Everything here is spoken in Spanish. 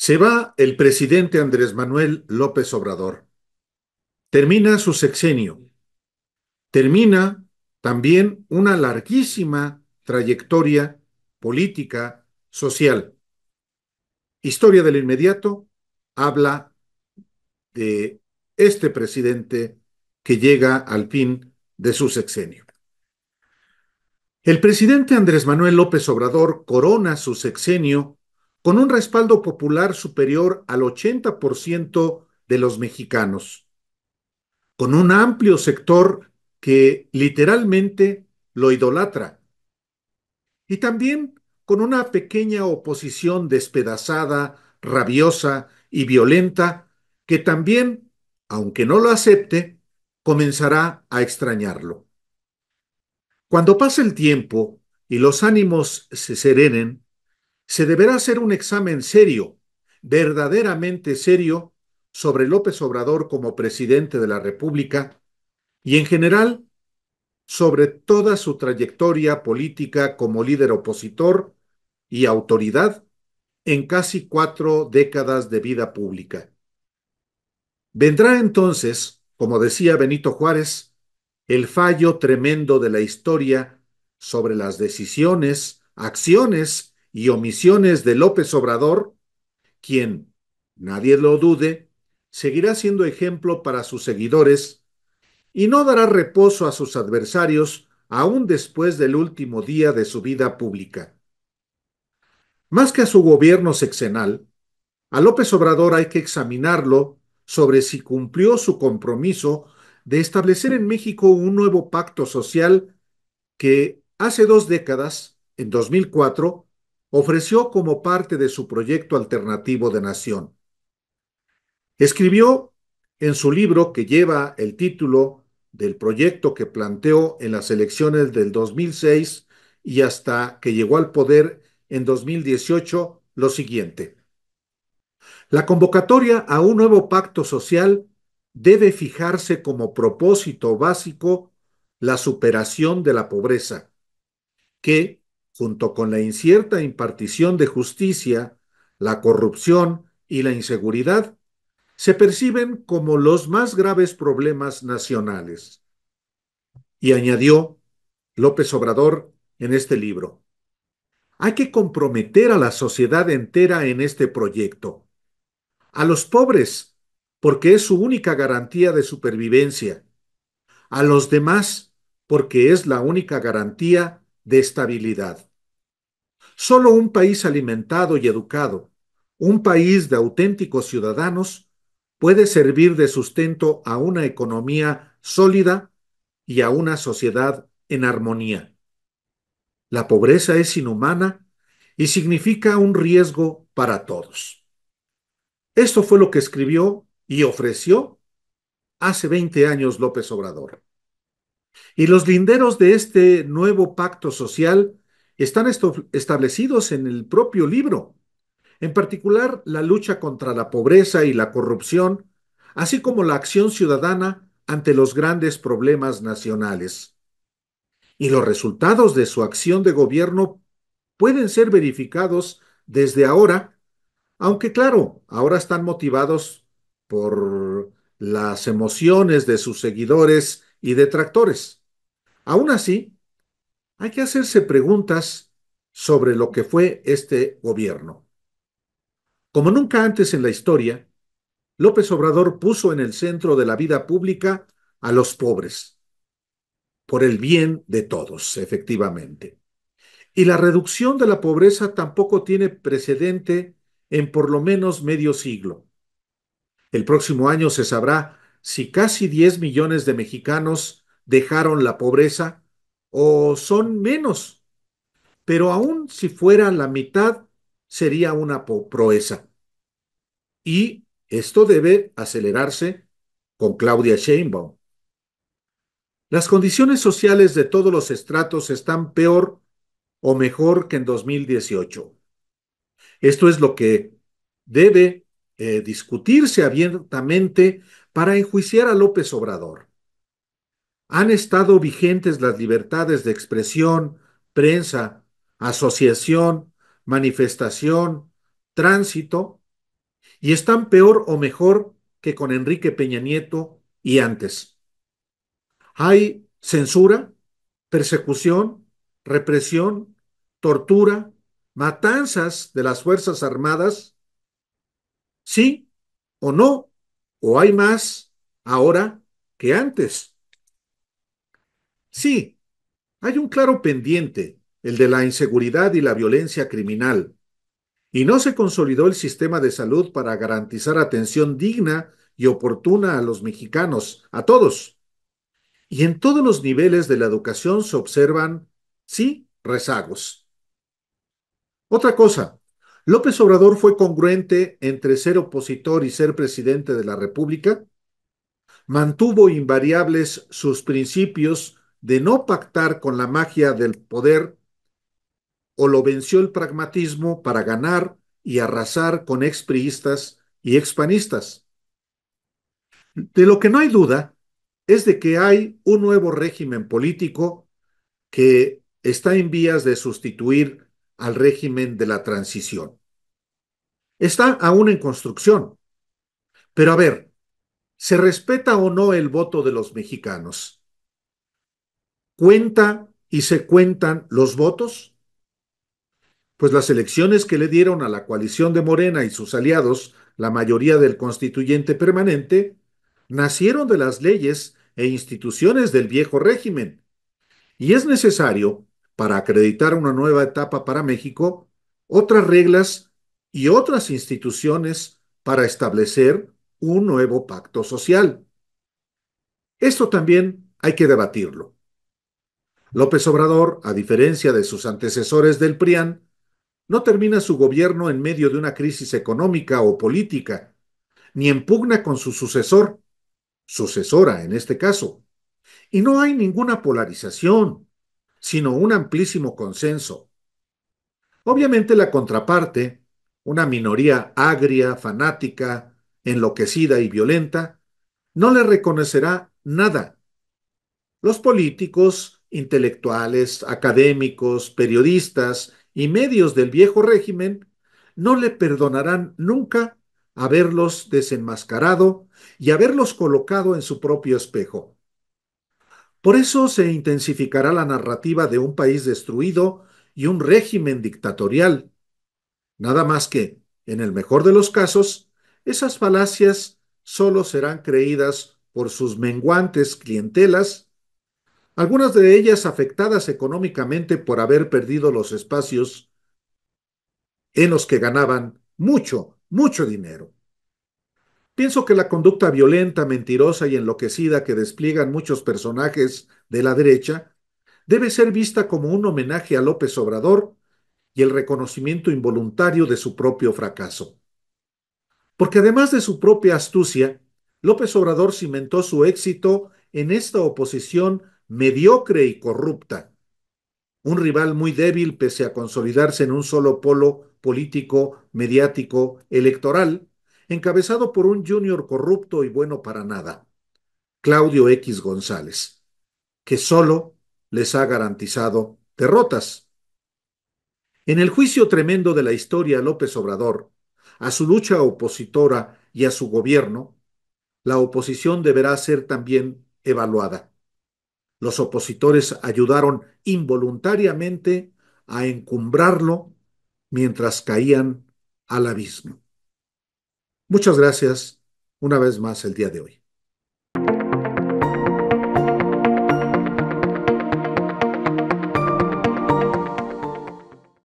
Se va el presidente Andrés Manuel López Obrador. Termina su sexenio. Termina también una larguísima trayectoria política, social. Historia del inmediato habla de este presidente que llega al fin de su sexenio. El presidente Andrés Manuel López Obrador corona su sexenio con un respaldo popular superior al 80% de los mexicanos, con un amplio sector que literalmente lo idolatra, y también con una pequeña oposición despedazada, rabiosa y violenta, que también, aunque no lo acepte, comenzará a extrañarlo. Cuando pase el tiempo y los ánimos se serenen, se deberá hacer un examen serio, verdaderamente serio, sobre López Obrador como presidente de la República y en general sobre toda su trayectoria política como líder opositor y autoridad en casi cuatro décadas de vida pública. Vendrá entonces, como decía Benito Juárez, el fallo tremendo de la historia sobre las decisiones, acciones y omisiones de López Obrador, quien, nadie lo dude, seguirá siendo ejemplo para sus seguidores y no dará reposo a sus adversarios aún después del último día de su vida pública. Más que a su gobierno sexenal, a López Obrador hay que examinarlo sobre si cumplió su compromiso de establecer en México un nuevo pacto social que hace dos décadas, en 2004, ofreció como parte de su proyecto alternativo de nación. Escribió en su libro que lleva el título del proyecto que planteó en las elecciones del 2006 y hasta que llegó al poder en 2018 lo siguiente. La convocatoria a un nuevo pacto social debe fijarse como propósito básico la superación de la pobreza, que junto con la incierta impartición de justicia, la corrupción y la inseguridad, se perciben como los más graves problemas nacionales. Y añadió López Obrador en este libro, hay que comprometer a la sociedad entera en este proyecto, a los pobres, porque es su única garantía de supervivencia, a los demás, porque es la única garantía de estabilidad. Solo un país alimentado y educado, un país de auténticos ciudadanos, puede servir de sustento a una economía sólida y a una sociedad en armonía. La pobreza es inhumana y significa un riesgo para todos. Esto fue lo que escribió y ofreció hace 20 años López Obrador. Y los linderos de este nuevo pacto social están establecidos en el propio libro, en particular la lucha contra la pobreza y la corrupción, así como la acción ciudadana ante los grandes problemas nacionales. Y los resultados de su acción de gobierno pueden ser verificados desde ahora, aunque claro, ahora están motivados por las emociones de sus seguidores y detractores. Aún así, hay que hacerse preguntas sobre lo que fue este gobierno. Como nunca antes en la historia, López Obrador puso en el centro de la vida pública a los pobres, por el bien de todos, efectivamente. Y la reducción de la pobreza tampoco tiene precedente en por lo menos medio siglo. El próximo año se sabrá si casi 10 millones de mexicanos dejaron la pobreza o son menos, pero aún si fuera la mitad, sería una proeza. Y esto debe acelerarse con Claudia Sheinbaum. Las condiciones sociales de todos los estratos están peor o mejor que en 2018. Esto es lo que debe eh, discutirse abiertamente para enjuiciar a López Obrador han estado vigentes las libertades de expresión, prensa, asociación, manifestación, tránsito, y están peor o mejor que con Enrique Peña Nieto y antes. Hay censura, persecución, represión, tortura, matanzas de las Fuerzas Armadas, sí o no, o hay más ahora que antes. Sí, hay un claro pendiente, el de la inseguridad y la violencia criminal. Y no se consolidó el sistema de salud para garantizar atención digna y oportuna a los mexicanos, a todos. Y en todos los niveles de la educación se observan, sí, rezagos. Otra cosa, López Obrador fue congruente entre ser opositor y ser presidente de la República, mantuvo invariables sus principios de no pactar con la magia del poder, o lo venció el pragmatismo para ganar y arrasar con expriistas y expanistas. De lo que no hay duda es de que hay un nuevo régimen político que está en vías de sustituir al régimen de la transición. Está aún en construcción. Pero a ver, ¿se respeta o no el voto de los mexicanos? cuenta y se cuentan los votos? Pues las elecciones que le dieron a la coalición de Morena y sus aliados la mayoría del constituyente permanente nacieron de las leyes e instituciones del viejo régimen. Y es necesario, para acreditar una nueva etapa para México, otras reglas y otras instituciones para establecer un nuevo pacto social. Esto también hay que debatirlo. López Obrador, a diferencia de sus antecesores del PRIAN, no termina su gobierno en medio de una crisis económica o política, ni en pugna con su sucesor, sucesora en este caso. Y no hay ninguna polarización, sino un amplísimo consenso. Obviamente la contraparte, una minoría agria, fanática, enloquecida y violenta, no le reconocerá nada. Los políticos, intelectuales, académicos, periodistas y medios del viejo régimen no le perdonarán nunca haberlos desenmascarado y haberlos colocado en su propio espejo. Por eso se intensificará la narrativa de un país destruido y un régimen dictatorial. Nada más que, en el mejor de los casos, esas falacias solo serán creídas por sus menguantes clientelas algunas de ellas afectadas económicamente por haber perdido los espacios en los que ganaban mucho, mucho dinero. Pienso que la conducta violenta, mentirosa y enloquecida que despliegan muchos personajes de la derecha debe ser vista como un homenaje a López Obrador y el reconocimiento involuntario de su propio fracaso. Porque además de su propia astucia, López Obrador cimentó su éxito en esta oposición mediocre y corrupta, un rival muy débil pese a consolidarse en un solo polo político, mediático, electoral, encabezado por un junior corrupto y bueno para nada, Claudio X González, que solo les ha garantizado derrotas. En el juicio tremendo de la historia López Obrador, a su lucha opositora y a su gobierno, la oposición deberá ser también evaluada. Los opositores ayudaron involuntariamente a encumbrarlo mientras caían al abismo. Muchas gracias una vez más el día de hoy.